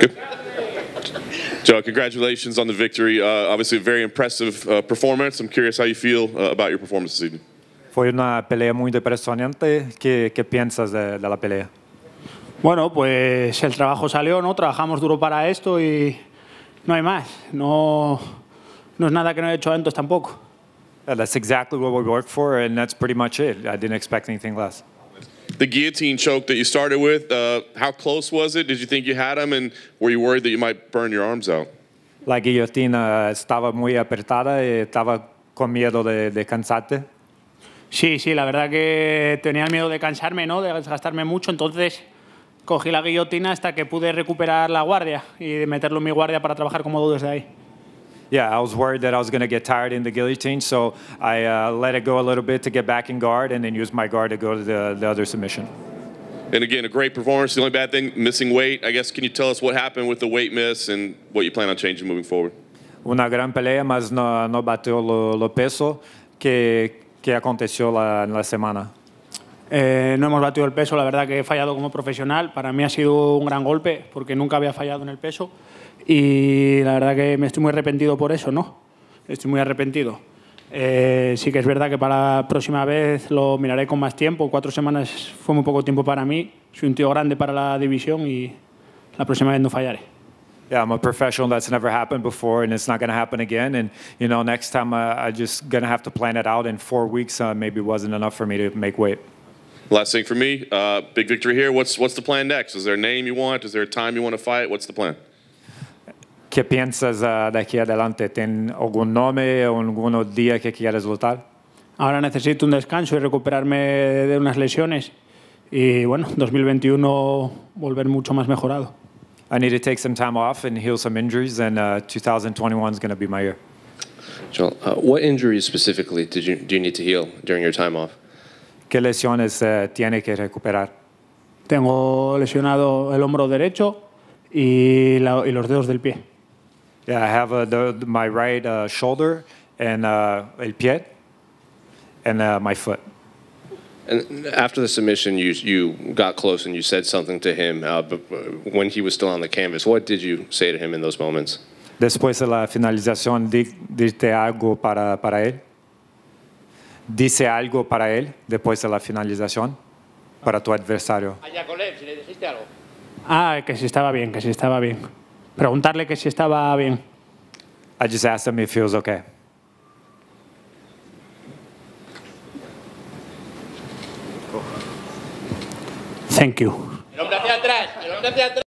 Good. Joe, congratulations on the victory. Uh, obviously, a very impressive uh, performance. I'm curious how you feel uh, about your performance this evening. Fue una pelea muy impresionante. ¿Qué, qué piensas de, de, la pelea? Bueno, pues el trabajo salió, ¿no? Trabajamos duro para esto y no hay más. No, no es nada que no haya hecho antes tampoco. Yeah, that's exactly what we worked for, and that's pretty much it. I didn't expect anything less choke you started with, uh, how close was it? Did you think you had em? and were La guillotina estaba muy apretada y eh, estaba con miedo de, cansarte. Sí, sí, la verdad que tenía miedo de cansarme, ¿no? De desgastarme mucho, entonces cogí la guillotina hasta que pude recuperar la guardia y meterlo en mi guardia para trabajar cómodo desde ahí. yeah, I was worried that I was going to get tired in the guillotine, so I uh, let it go a little bit to get back in guard and then used my guard to go to the, the other submission. And again, a great performance. The only bad thing, missing weight. I guess, can you tell us what happened with the weight miss and what you plan on changing moving forward? Una gran pelea, mas no, no bateu lo, lo peso que, que aconteceu la, la semana. Eh, no hemos batido el peso, la verdad que he fallado como profesional. Para mí ha sido un gran golpe porque nunca había fallado en el peso y la verdad que me estoy muy arrepentido por eso, ¿no? Estoy muy arrepentido. Eh, sí que es verdad que para la próxima vez lo miraré con más tiempo. Cuatro semanas fue muy poco tiempo para mí. Soy un tío grande para la división y la próxima vez no fallaré. yeah, I'm a professional. That's never happened before, and it's not going to happen again. And you know, next time uh, just going to have to plan it out. weeks, uh, wasn't enough for me to make weight. Last thing for me, uh, big victory here. What's what's the plan next? Is there a name you want? Is there a time you want to fight? What's the plan? ¿Qué piensas uh, de aquí adelante? ¿Ten algún nombre o algún día que quieres luchar? Ahora necesito un descanso y recuperarme de unas lesiones. Y bueno, 2021 volver mucho más mejorado. I need to take some time off and heal some injuries, and uh, 2021 is going to be my year. Joel, uh, what injuries specifically did you, do you need to heal during your time off? ¿Qué lesiones eh, tiene que recuperar? Tengo lesionado el hombro derecho y, la, y los dedos del pie. Yeah, I have uh, the, my right uh, shoulder and uh, el pie and uh, my foot. And after the submission, you you got close and you said something to him. Uh, when he was still on the canvas, what did you say to him in those moments? Después de la finalización, dijiste algo para para él dice algo para él después de la finalización, para tu adversario. Ah, ah, que si estaba bien, que si estaba bien. Preguntarle que si estaba bien. I just asked him if he was okay. Thank you. El hombre atrás, el hombre atrás.